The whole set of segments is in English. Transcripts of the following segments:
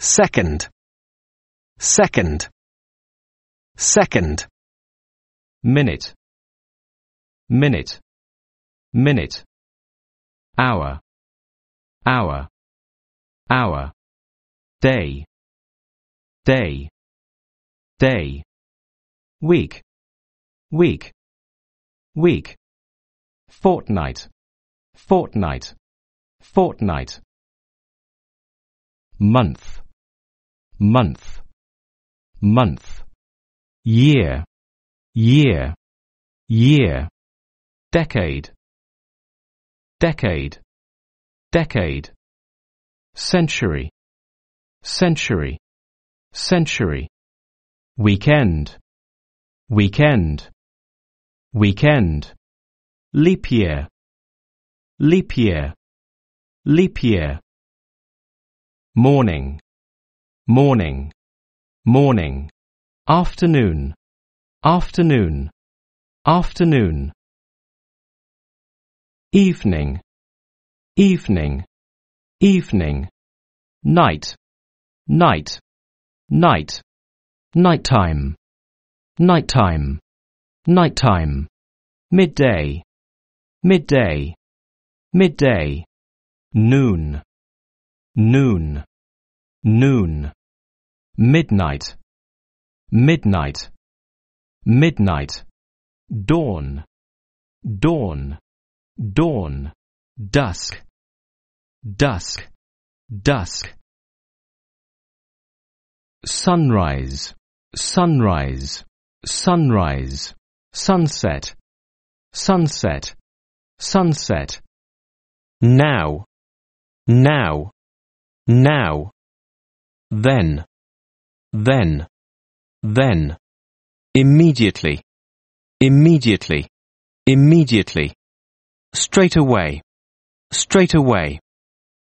second, second, second, minute, minute, minute, hour, hour, hour, day, day, day, week, week, week, fortnight, fortnight, fortnight, month, month, month, year, year, year, decade, decade, decade, century, century, century, weekend, weekend, weekend, leap year, leap year, leap year, morning, morning, morning, afternoon, afternoon, afternoon, evening, evening, evening, night, night, night, nighttime, nighttime, nighttime, midday, midday, midday, noon, noon, noon midnight, midnight, midnight, dawn, dawn, dawn, dusk, dusk, dusk, sunrise, sunrise, sunrise, sunset, sunset, sunset, now, now, now, then then, then, immediately, immediately, immediately, straight away, straight away,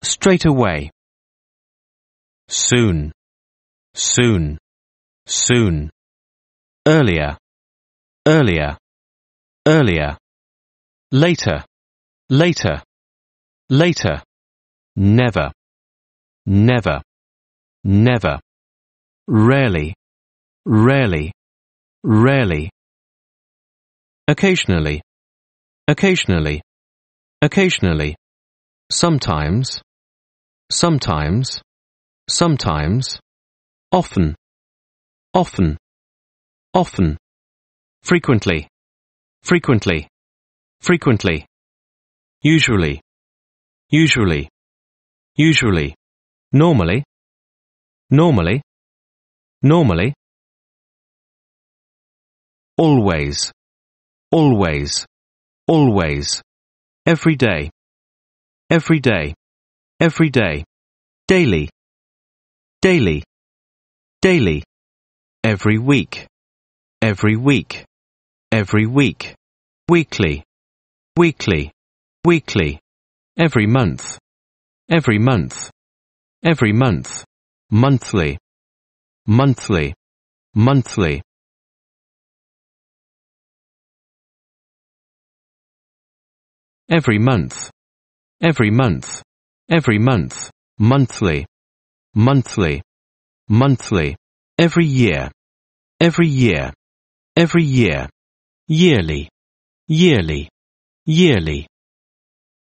straight away, soon, soon, soon, earlier, earlier, earlier, later, later, later, never, never, never rarely, rarely, rarely. Occasionally, occasionally, occasionally. Sometimes, sometimes, sometimes. Often, often, often. Frequently, frequently, frequently. Usually, usually, usually. Normally, normally, normally always always always every day every day every day daily daily daily every week every week every week weekly weekly weekly every month every month every month monthly monthly, monthly. Every month, every month, every month, monthly, monthly, monthly, every year, every year, every year, yearly, yearly, yearly.